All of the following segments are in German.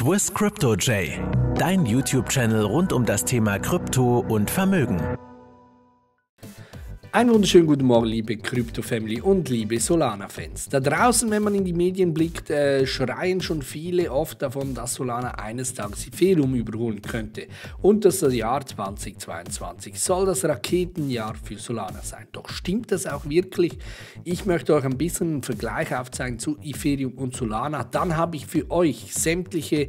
Swiss Crypto J, dein YouTube-Channel rund um das Thema Krypto und Vermögen. Einen wunderschönen guten Morgen, liebe Crypto-Family und liebe Solana-Fans. Da draußen, wenn man in die Medien blickt, äh, schreien schon viele oft davon, dass Solana eines Tages Ethereum überholen könnte. Und das Jahr 2022 soll das Raketenjahr für Solana sein. Doch stimmt das auch wirklich? Ich möchte euch ein bisschen einen Vergleich aufzeigen zu Ethereum und Solana. Dann habe ich für euch sämtliche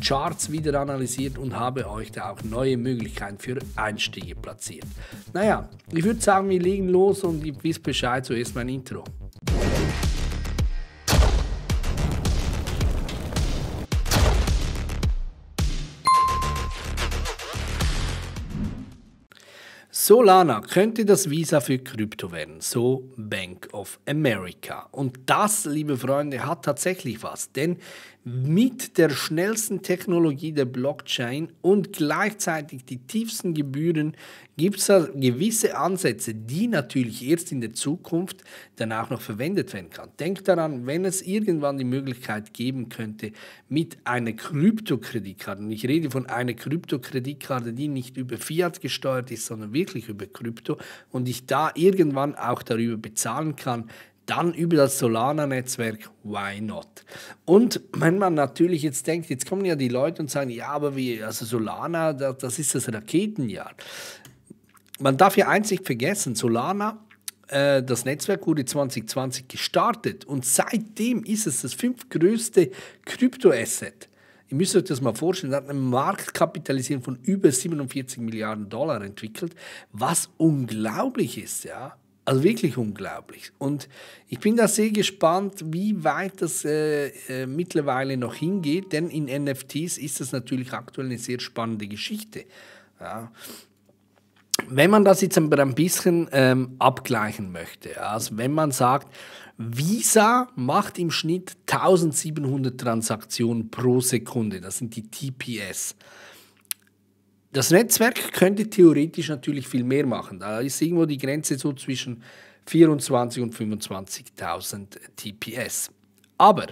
Charts wieder analysiert und habe euch da auch neue Möglichkeiten für Einstiege platziert. Naja, ich würde sagen, wir wir legen los und ich wisst Bescheid, zuerst mein Intro. Solana könnte das Visa für Krypto werden, so Bank of America. Und das, liebe Freunde, hat tatsächlich was, denn mit der schnellsten Technologie der Blockchain und gleichzeitig die tiefsten Gebühren gibt es da gewisse Ansätze, die natürlich erst in der Zukunft dann auch noch verwendet werden kann. Denkt daran, wenn es irgendwann die Möglichkeit geben könnte, mit einer Kryptokreditkarte, und ich rede von einer Kryptokreditkarte, die nicht über Fiat gesteuert ist, sondern wirklich über Krypto, und ich da irgendwann auch darüber bezahlen kann, dann über das Solana-Netzwerk, why not? Und wenn man natürlich jetzt denkt, jetzt kommen ja die Leute und sagen, ja, aber wie, also Solana, das ist das Raketenjahr. Man darf ja einzig vergessen, Solana äh, das Netzwerk wurde 2020 gestartet und seitdem ist es das fünftgrößte Kryptoasset. Ihr müsst euch das mal vorstellen, hat eine Marktkapitalisierung von über 47 Milliarden Dollar entwickelt, was unglaublich ist, ja. Also wirklich unglaublich. Und ich bin da sehr gespannt, wie weit das äh, äh, mittlerweile noch hingeht, denn in NFTs ist das natürlich aktuell eine sehr spannende Geschichte. Ja. Wenn man das jetzt aber ein bisschen ähm, abgleichen möchte, also wenn man sagt, Visa macht im Schnitt 1700 Transaktionen pro Sekunde, das sind die TPS das Netzwerk könnte theoretisch natürlich viel mehr machen. Da ist irgendwo die Grenze so zwischen 24.000 und 25.000 TPS. Aber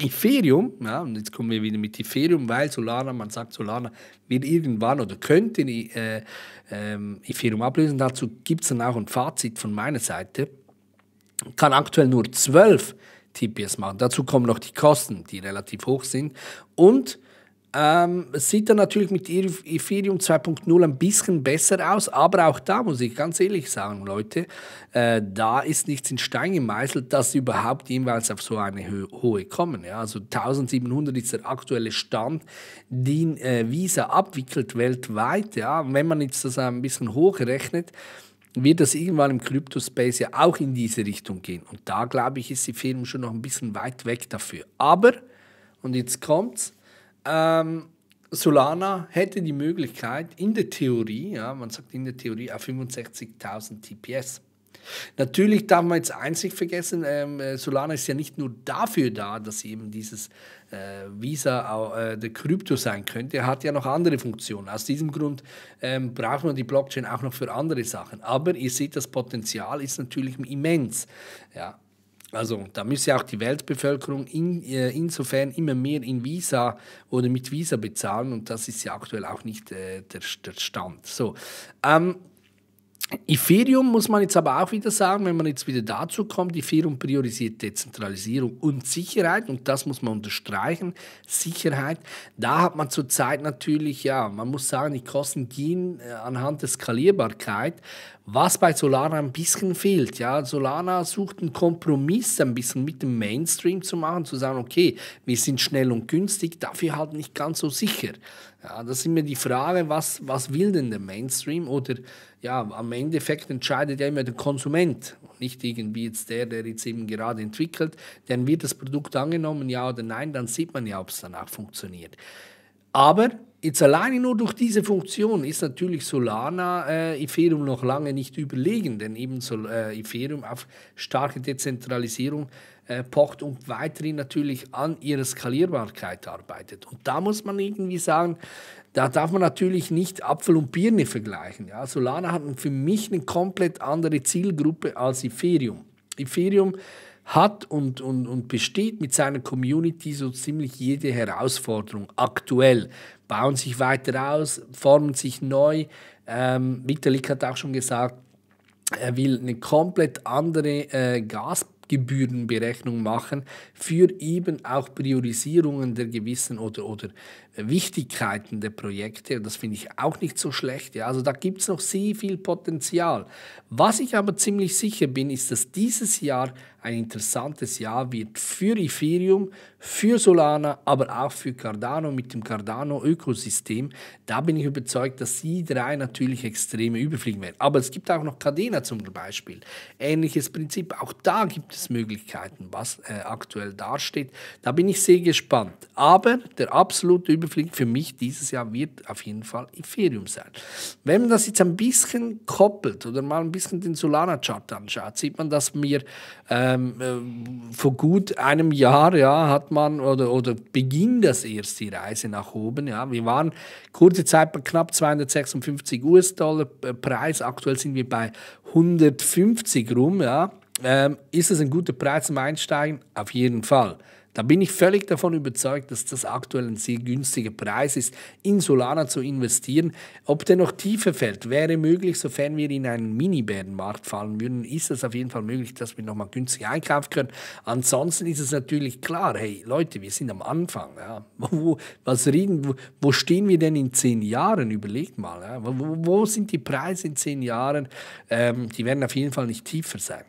Ethereum, ja, und jetzt kommen wir wieder mit Ethereum, weil Solana, man sagt, Solana wird irgendwann oder könnte äh, ähm, Ethereum ablösen. Dazu gibt es dann auch ein Fazit von meiner Seite. Kann aktuell nur 12 TPS machen. Dazu kommen noch die Kosten, die relativ hoch sind. Und ähm, es sieht dann natürlich mit Ethereum 2.0 ein bisschen besser aus, aber auch da muss ich ganz ehrlich sagen, Leute, äh, da ist nichts in Stein gemeißelt, dass sie überhaupt jeweils auf so eine Hö hohe kommen. Ja? Also 1700 ist der aktuelle Stand, den äh, Visa abwickelt weltweit. Ja? wenn man jetzt das ein bisschen hochrechnet, wird das irgendwann im Kryptospace ja auch in diese Richtung gehen. Und da glaube ich, ist die Firma schon noch ein bisschen weit weg dafür. Aber, und jetzt kommt's, ähm, Solana hätte die Möglichkeit, in der Theorie, ja, man sagt in der Theorie, auf 65.000 TPS. Natürlich darf man jetzt einzig vergessen, ähm, äh, Solana ist ja nicht nur dafür da, dass eben dieses äh, Visa äh, der Krypto sein könnte, er hat ja noch andere Funktionen. Aus diesem Grund ähm, braucht man die Blockchain auch noch für andere Sachen. Aber ihr seht, das Potenzial ist natürlich immens. Ja, also da müsste auch die Weltbevölkerung in, äh, insofern immer mehr in Visa oder mit Visa bezahlen und das ist ja aktuell auch nicht äh, der, der Stand. So, ähm, Ethereum muss man jetzt aber auch wieder sagen, wenn man jetzt wieder dazu kommt, Ethereum priorisiert Dezentralisierung und Sicherheit und das muss man unterstreichen, Sicherheit. Da hat man zurzeit natürlich, ja, man muss sagen, die Kosten gehen äh, anhand der Skalierbarkeit, was bei Solana ein bisschen fehlt. Ja, Solana sucht einen Kompromiss ein bisschen mit dem Mainstream zu machen, zu sagen, okay, wir sind schnell und günstig, dafür halt nicht ganz so sicher. Ja, das ist immer die Frage, was, was will denn der Mainstream? Oder ja, am Endeffekt entscheidet ja immer der Konsument nicht irgendwie jetzt der, der jetzt eben gerade entwickelt. Dann wird das Produkt angenommen, ja oder nein, dann sieht man ja, ob es danach funktioniert. Aber jetzt alleine nur durch diese Funktion ist natürlich Solana äh, Ethereum noch lange nicht überlegen, denn eben Sol äh, Ethereum auf starke Dezentralisierung äh, äh, pocht und weiterhin natürlich an ihrer Skalierbarkeit arbeitet. Und da muss man irgendwie sagen, da darf man natürlich nicht Apfel und Birne vergleichen. Ja. Solana hat für mich eine komplett andere Zielgruppe als Ethereum. Ethereum hat und, und, und besteht mit seiner Community so ziemlich jede Herausforderung aktuell. Bauen sich weiter aus, formen sich neu. Ähm, Vitalik hat auch schon gesagt, er will eine komplett andere äh, Gas Gebührenberechnung machen für eben auch Priorisierungen der gewissen oder, oder Wichtigkeiten der Projekte. Und das finde ich auch nicht so schlecht. Ja. Also da gibt es noch sehr viel Potenzial. Was ich aber ziemlich sicher bin, ist, dass dieses Jahr ein interessantes Jahr wird für Ethereum, für Solana, aber auch für Cardano mit dem Cardano-Ökosystem. Da bin ich überzeugt, dass die drei natürlich extreme überfliegen werden. Aber es gibt auch noch Cadena zum Beispiel. Ähnliches Prinzip. Auch da gibt es Möglichkeiten, was äh, aktuell dasteht. Da bin ich sehr gespannt. Aber der absolute Überblick Überblick für mich dieses Jahr wird auf jeden Fall Ethereum sein. Wenn man das jetzt ein bisschen koppelt oder mal ein bisschen den Solana-Chart anschaut, sieht man, dass mir ähm, äh, vor gut einem Jahr ja, hat man oder, oder beginnt das erst die Reise nach oben. Ja. Wir waren kurze Zeit bei knapp 256 US-Dollar äh, Preis. Aktuell sind wir bei 150 rum. Ja. Ähm, ist es ein guter Preis zum Einsteigen? Auf jeden Fall. Da bin ich völlig davon überzeugt, dass das aktuell ein sehr günstiger Preis ist, in Solana zu investieren. Ob der noch tiefer fällt, wäre möglich, sofern wir in einen Mini-Bärenmarkt fallen würden, ist es auf jeden Fall möglich, dass wir nochmal günstig einkaufen können. Ansonsten ist es natürlich klar, hey Leute, wir sind am Anfang. Ja. Wo, was reden, wo, wo, stehen wir denn in zehn Jahren? Überlegt mal. Ja. Wo, wo, sind die Preise in zehn Jahren? Ähm, die werden auf jeden Fall nicht tiefer sein.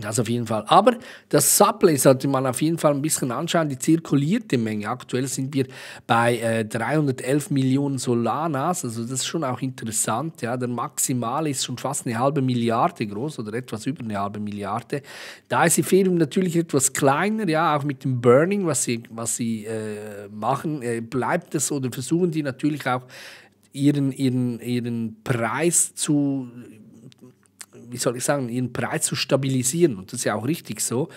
Das auf jeden Fall. Aber das Supply sollte man auf jeden Fall ein bisschen anschauen, die zirkulierte Menge. Aktuell sind wir bei äh, 311 Millionen Solanas, also das ist schon auch interessant. Ja. Der Maximal ist schon fast eine halbe Milliarde groß oder etwas über eine halbe Milliarde. Da ist Ethereum natürlich etwas kleiner, ja, auch mit dem Burning, was sie, was sie äh, machen, äh, bleibt es oder versuchen die natürlich auch ihren, ihren, ihren Preis zu wie soll ich sagen, ihren Preis zu stabilisieren. Und das ist ja auch richtig so.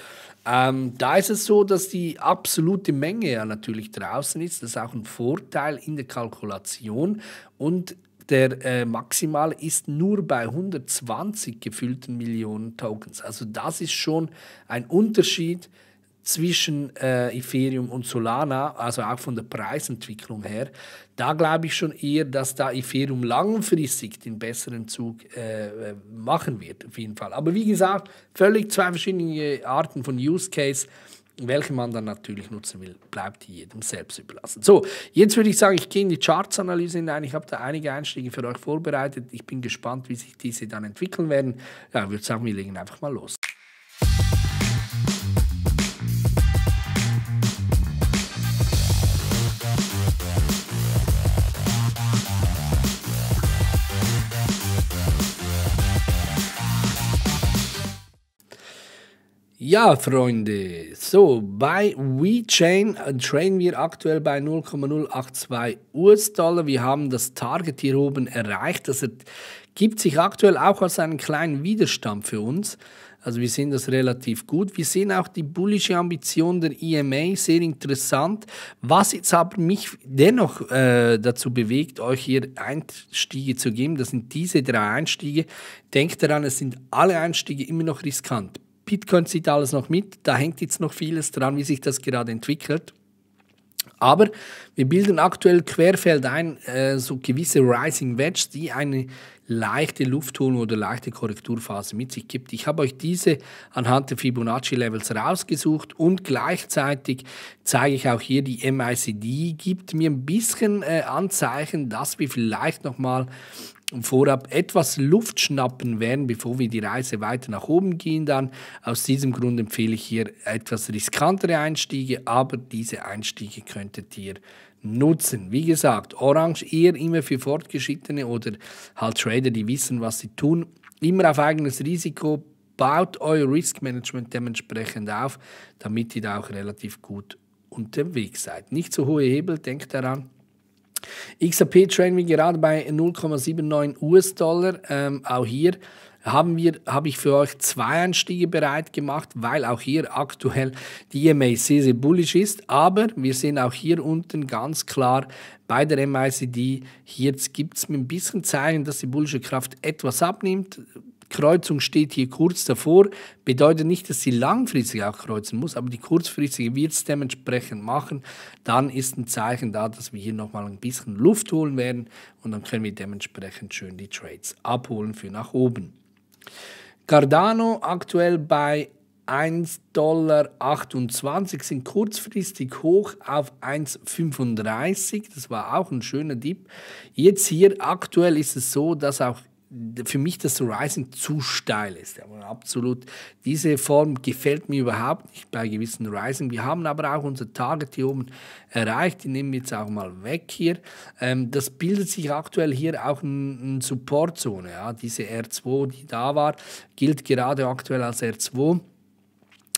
Ähm, da ist es so, dass die absolute Menge ja natürlich draußen ist. Das ist auch ein Vorteil in der Kalkulation. Und der äh, Maximal ist nur bei 120 gefüllten Millionen Tokens. Also das ist schon ein Unterschied zwischen äh, Ethereum und Solana, also auch von der Preisentwicklung her, da glaube ich schon eher, dass da Ethereum langfristig den besseren Zug äh, äh, machen wird, auf jeden Fall. Aber wie gesagt, völlig zwei verschiedene Arten von Use Case. Welche man dann natürlich nutzen will, bleibt jedem selbst überlassen. So, jetzt würde ich sagen, ich gehe in die Charts-Analyse hinein. Ich habe da einige Einstiege für euch vorbereitet. Ich bin gespannt, wie sich diese dann entwickeln werden. Ja, ich würde sagen, wir legen einfach mal los. Ja, Freunde, so bei WeChain äh, trainen wir aktuell bei 0,082 US-Dollar. Wir haben das Target hier oben erreicht. Das gibt sich aktuell auch als einen kleinen Widerstand für uns. Also wir sehen das relativ gut. Wir sehen auch die bullische Ambition der EMA, sehr interessant. Was jetzt aber mich dennoch äh, dazu bewegt, euch hier Einstiege zu geben, das sind diese drei Einstiege. Denkt daran, es sind alle Einstiege immer noch riskant. Bitcoin zieht alles noch mit. Da hängt jetzt noch vieles dran, wie sich das gerade entwickelt. Aber wir bilden aktuell querfeld ein, äh, so gewisse Rising Wedge, die eine leichte Luftholung oder leichte Korrekturphase mit sich gibt. Ich habe euch diese anhand der Fibonacci-Levels rausgesucht und gleichzeitig zeige ich auch hier die MICD, gibt mir ein bisschen äh, Anzeichen, dass wir vielleicht nochmal und vorab etwas Luft schnappen werden, bevor wir die Reise weiter nach oben gehen dann. Aus diesem Grund empfehle ich hier etwas riskantere Einstiege, aber diese Einstiege könntet ihr nutzen. Wie gesagt, Orange eher immer für Fortgeschrittene oder halt Trader, die wissen, was sie tun. Immer auf eigenes Risiko, baut euer Risk Management dementsprechend auf, damit ihr da auch relativ gut unterwegs seid. Nicht zu hohe Hebel, denkt daran, XRP traden wir gerade bei 0,79 US-Dollar. Ähm, auch hier haben wir, habe ich für euch zwei Anstiege bereit gemacht, weil auch hier aktuell die EMA sehr, sehr bullish ist. Aber wir sehen auch hier unten ganz klar bei der MICD, hier gibt es ein bisschen Zeichen, dass die bullische Kraft etwas abnimmt. Kreuzung steht hier kurz davor, bedeutet nicht, dass sie langfristig auch kreuzen muss, aber die kurzfristige wird es dementsprechend machen. Dann ist ein Zeichen da, dass wir hier nochmal ein bisschen Luft holen werden und dann können wir dementsprechend schön die Trades abholen für nach oben. Cardano aktuell bei 1,28 Dollar sind kurzfristig hoch auf 1,35. Das war auch ein schöner Dip. Jetzt hier aktuell ist es so, dass auch für mich das Rising zu steil ist. Aber absolut, diese Form gefällt mir überhaupt nicht bei gewissen Rising. Wir haben aber auch unser Target hier oben erreicht. Die nehmen wir jetzt auch mal weg hier. Ähm, das bildet sich aktuell hier auch eine ein Supportzone. Ja? Diese R2, die da war, gilt gerade aktuell als R2.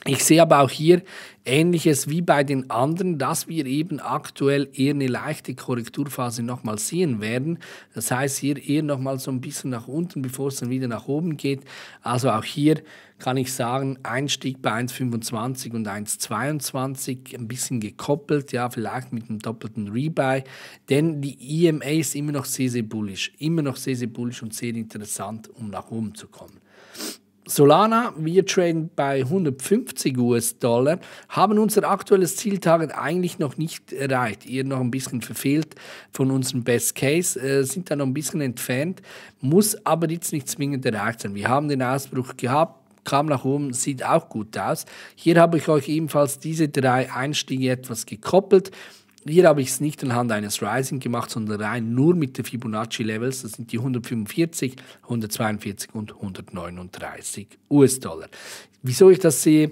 Ich sehe aber auch hier Ähnliches wie bei den anderen, dass wir eben aktuell eher eine leichte Korrekturphase nochmal sehen werden. Das heißt hier eher nochmal so ein bisschen nach unten, bevor es dann wieder nach oben geht. Also auch hier kann ich sagen, Einstieg bei 1,25 und 1,22, ein bisschen gekoppelt, ja, vielleicht mit einem doppelten Rebuy, denn die EMA ist immer noch sehr, sehr bullish, immer noch sehr, sehr bullish und sehr interessant, um nach oben zu kommen. Solana, wir traden bei 150 US-Dollar, haben unser aktuelles Zieltarget eigentlich noch nicht erreicht. Ihr noch ein bisschen verfehlt von unserem Best Case, äh, sind da noch ein bisschen entfernt, muss aber jetzt nicht zwingend erreicht sein. Wir haben den Ausbruch gehabt, kam nach oben, sieht auch gut aus. Hier habe ich euch ebenfalls diese drei Einstiege etwas gekoppelt. Hier habe ich es nicht anhand eines Rising gemacht, sondern rein nur mit den Fibonacci-Levels. Das sind die 145, 142 und 139 US-Dollar. Wieso ich das sehe,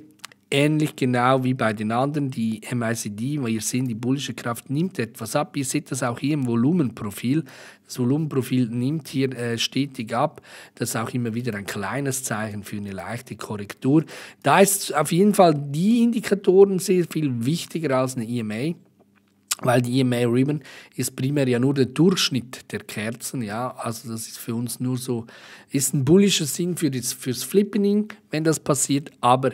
ähnlich genau wie bei den anderen, die MICD, weil ihr seht, die bullische Kraft nimmt etwas ab. Ihr seht das auch hier im Volumenprofil. Das Volumenprofil nimmt hier äh, stetig ab. Das ist auch immer wieder ein kleines Zeichen für eine leichte Korrektur. Da ist auf jeden Fall die Indikatoren sehr viel wichtiger als eine EMA weil die EMA Ribbon ist primär ja nur der Durchschnitt der Kerzen, ja, also das ist für uns nur so, ist ein bullischer Sinn für das, fürs Flippening, wenn das passiert, aber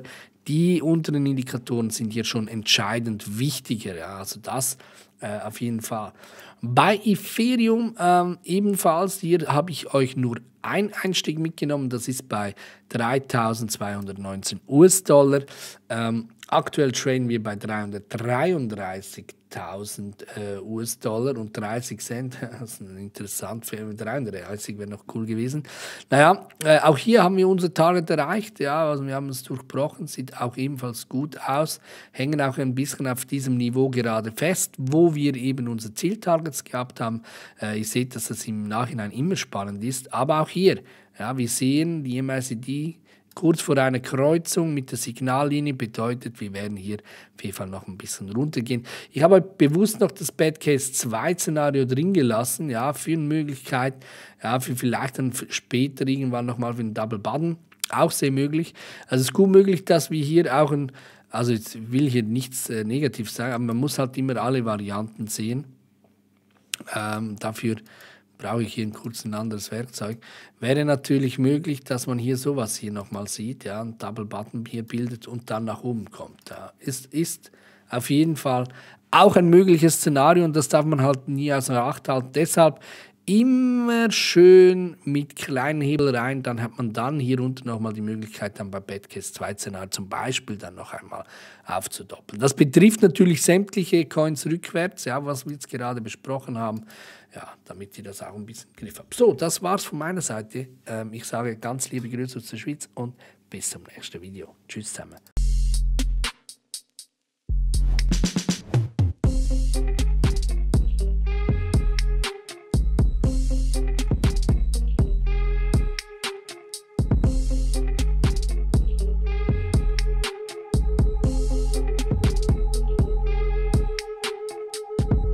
die unteren Indikatoren sind hier schon entscheidend wichtiger, ja, also das äh, auf jeden Fall. Bei Ethereum ähm, ebenfalls, hier habe ich euch nur einen Einstieg mitgenommen, das ist bei 3.219 US-Dollar. Ähm, Aktuell traden wir bei 333.000 äh, US-Dollar und 30 Cent. Das ist ein interessant für 33 wäre noch cool gewesen. Naja, äh, auch hier haben wir unser Target erreicht. Ja, also wir haben es durchbrochen, sieht auch ebenfalls gut aus. Hängen auch ein bisschen auf diesem Niveau gerade fest, wo wir eben unsere Zieltargets gehabt haben. Äh, ihr seht, dass das im Nachhinein immer spannend ist. Aber auch hier, ja, wir sehen die MACD Kurz vor einer Kreuzung mit der Signallinie bedeutet, wir werden hier auf jeden Fall noch ein bisschen runtergehen. Ich habe halt bewusst noch das Bad Case 2 Szenario drin gelassen, ja, für eine Möglichkeit, ja, für vielleicht dann später irgendwann nochmal für einen Double Button. Auch sehr möglich. Also es ist gut möglich, dass wir hier auch ein, also ich will hier nichts äh, negativ sagen, aber man muss halt immer alle Varianten sehen. Ähm, dafür brauche ich hier ein kurzem ein anderes Werkzeug. Wäre natürlich möglich, dass man hier sowas hier nochmal sieht, ja, ein Double Button hier bildet und dann nach oben kommt. Ja. Ist, ist auf jeden Fall auch ein mögliches Szenario und das darf man halt nie außer Acht halten. Deshalb immer schön mit kleinen Hebel rein, dann hat man dann hier unten nochmal die Möglichkeit, dann bei Badcast 2 Szenario zum Beispiel dann noch einmal aufzudoppeln. Das betrifft natürlich sämtliche Coins rückwärts, ja, was wir jetzt gerade besprochen haben ja, damit ich das auch ein bisschen im Griff habe. So, das war's von meiner Seite. Ähm, ich sage ganz liebe Grüße aus der Schweiz und bis zum nächsten Video. Tschüss zusammen.